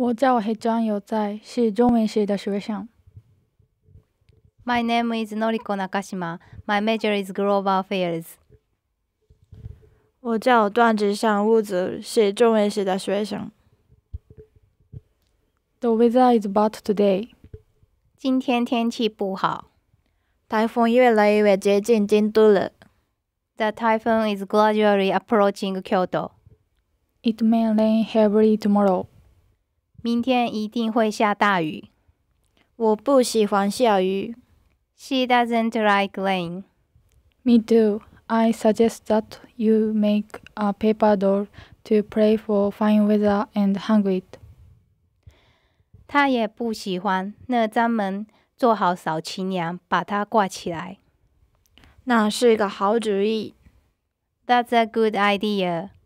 My name is Noriko Nakashima. My major is Global Affairs. The weather is bad today. 今天天气不好。台风越来越接近京都了。The typhoon is gradually approaching Kyoto. It may rain heavily tomorrow. 明天一定会下大雨。我不喜欢下雨。She doesn't like rain. Me too. I suggest that you make a paper doll to pray for fine weather and hang it. 他也不喜欢那张门，做好扫清凉，把它挂起来。那是个好主意。That's a good idea.